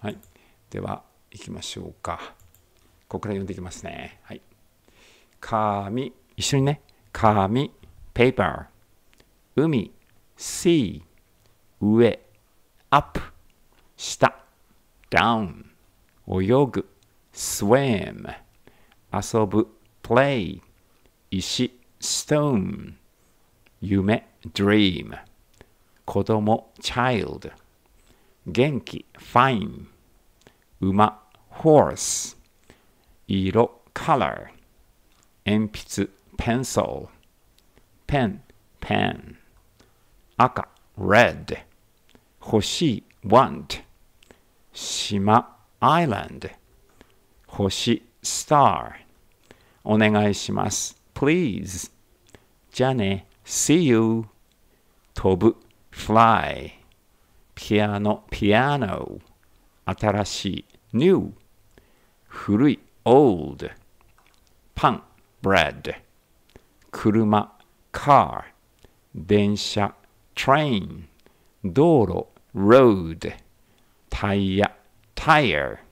はい、では行きましょうか。ここから読んでいきますね。はい、紙、一緒にね。紙、ペーパー、海、シー、上、アップ、下、ダウン、泳ぐ、スウェーム、遊ぶ、プレイ、石、ストーン、夢、ドリーム、子供、チャイルド、元気、ファイン、馬 horse 色 color 鉛筆 pencil ペン pen 赤 red 欲しい want 島 island 星 star お願いします please じゃあね see you 飛ぶ fly ピアノ p i a piano 新しい new 古い old パン bread 車 car 電車 train 道路 road タイヤ tire